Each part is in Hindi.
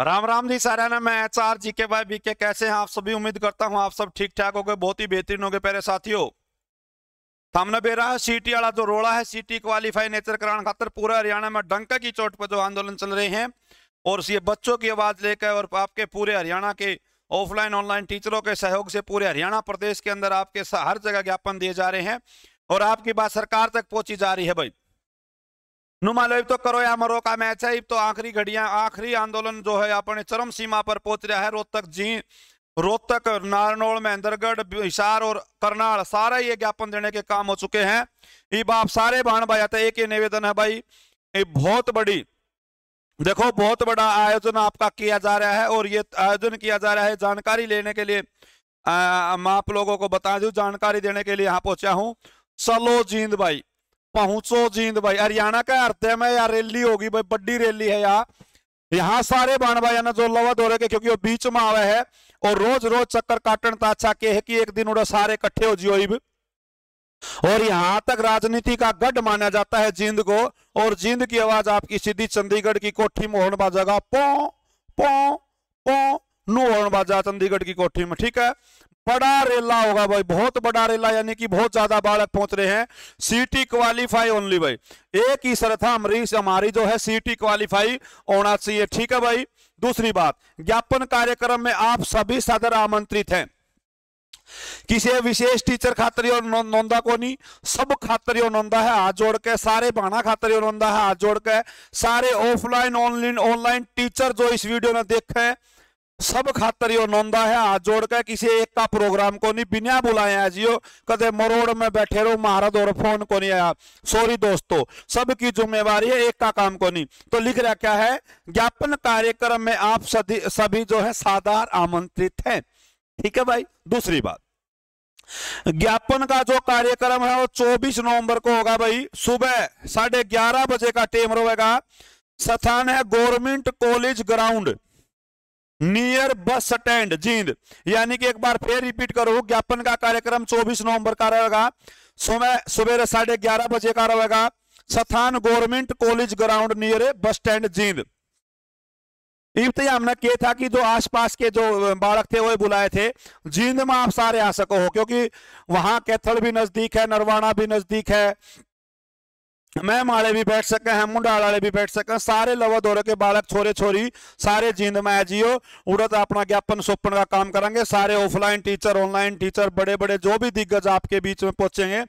राम राम जी साराना मैं एच आर जी के भाई बीके कैसे हैं आप सभी उम्मीद करता हूं आप सब ठीक ठाक हो गए बहुत ही बेहतरीन हो गए प्यारे साथियों सामने बेरा है सीटी वाला जो रोड़ा है सीटी क्वालिफाई नेचर कराने खातर पूरा हरियाणा में डंका की चोट पर जो आंदोलन चल रहे हैं और ये बच्चों की आवाज लेकर और आपके पूरे हरियाणा के ऑफलाइन ऑनलाइन टीचरों के सहयोग से पूरे हरियाणा प्रदेश के अंदर आपके हर जगह ज्ञापन दिए जा रहे हैं और आपकी बात सरकार तक पहुंची जा रही है भाई नुमा लो तो करो या मरो का मैच है तो आखिरी घड़िया आखिरी आंदोलन जो है अपने चरम सीमा पर पहुंच रहा है रोहतक जी रोहतक नारनौल महेंद्रगढ़ हिसार और करनाल सारा ये ज्ञापन देने के काम हो चुके हैं ये बाप सारे बहन भाई आते एक ही निवेदन है भाई ये बहुत बड़ी देखो बहुत बड़ा आयोजन आपका किया जा रहा है और ये आयोजन किया जा रहा है जानकारी लेने के लिए मैं आप लोगों को बता दू जानकारी देने के लिए यहाँ पहुंचा हूँ सलो जींद भाई पहुंचो जींद भाई हरियाणा का अर्थ है मैं यार रैली होगी भाई बड़ी रैली है यार यहाँ सारे बाण भाई ना जो लवा हो रहे क्योंकि वो बीच में आवे है और रोज रोज चक्कर काटन तो अच्छा के है कि एक दिन उड़ा सारे इकट्ठे हो जियो और यहां तक राजनीति का गढ़ माना जाता है जींद को और जींद की आवाज आपकी सीधी चंडीगढ़ की कोठी में होन बाजेगा पो पो पो नू होन बाजा चंडीगढ़ की कोठी में ठीक है बड़ा रेला होगा भाई बहुत बड़ा रेला यानी कि बहुत ज्यादा बालक पहुंच रहे हैं सीटी क्वालिफाई ओनली भाई एक ही शर्त अमरीश हमारी जो है सीटी क्वालिफाई होना चाहिए ठीक है भाई दूसरी बात ज्ञापन कार्यक्रम में आप सभी सदर आमंत्रित हैं किसी विशेष टीचर खातर और नोंदा को नहीं सब खातर और नोंदा है हाथ जोड़ के सारे भाना खातर और नोंदा है हाथ जोड़ के सारे ऑफलाइन ऑनलाइन ऑनलाइन टीचर जो इस वीडियो में देखे हैं सब खातर यो नोंदा है हाथ जोड़ के किसी ਇੱਕ प्रोग्राम को नहीं बिना बुलाया ਬੁਲਾਇਆ जियो ਕਦੇ मरोड़ में बैठे रहो महाराज और फोन को नहीं आया सॉरी दोस्तों सब की जिम्मेवारी है एक का काम को नहीं तो लिख रहा क्या है ज्ञापन कार्यक्रम में आप सभी, सभी जो है साधार आमंत्रित हैं ठीक है भाई दूसरी बात ज्ञापन का जो कार्यक्रम है वो चौबीस नवंबर को होगा भाई सुबह साढ़े ग्यारह बजे का टेम रहेगा स्थान है government college ground near bus stand Jind यानी कि एक बार फिर रिपीट करो ज्ञापन का कार्यक्रम 24 नवंबर का रहेगा सुबह साढ़े ग्यारह बजे का रहेगा सथान government college ground near bus stand Jind हमने किया था कि जो आसपास के जो बालक थे वो बुलाए थे जींद में आप सारे आ सको हो क्योंकि वहां कैथल भी नजदीक है नरवाना भी नजदीक है मैम आले भी बैठ सके हैं मुंडा आले भी बैठ सके सारे लवा दौरे के बालक छोरे छोरी सारे जींद में जियो उड़त अपना ज्ञापन सौंपण का काम करेंगे सारे ऑफलाइन टीचर ऑनलाइन टीचर बड़े बड़े जो भी दिग्गज आपके बीच में पहुंचेंगे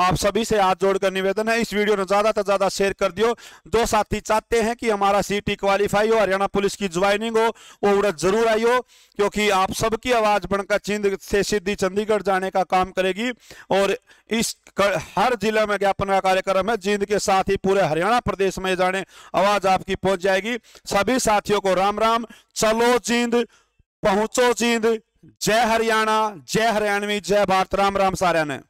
आप सभी से हाथ जोड़कर निवेदन है इस वीडियो ने ज्यादा से ज्यादा शेयर कर दियो जो साथी चाहते हैं कि हमारा सीटी क्वालिफाई हो हरियाणा पुलिस की ज्वाइनिंग हो वो उड़त जरूर आई हो क्योंकि आप सबकी आवाज बनकर चिंद से सीधी चंडीगढ़ जाने का काम करेगी और इस हर जिला में ज्ञापन का कार्यक्रम है जींद के साथ ही पूरे हरियाणा प्रदेश में जाने आवाज आपकी पहुंच जाएगी सभी साथियों को राम राम चलो जींद पहुंचो जींद जय हरियाणा जय हरियाणवी जय भारत राम राम सारे ने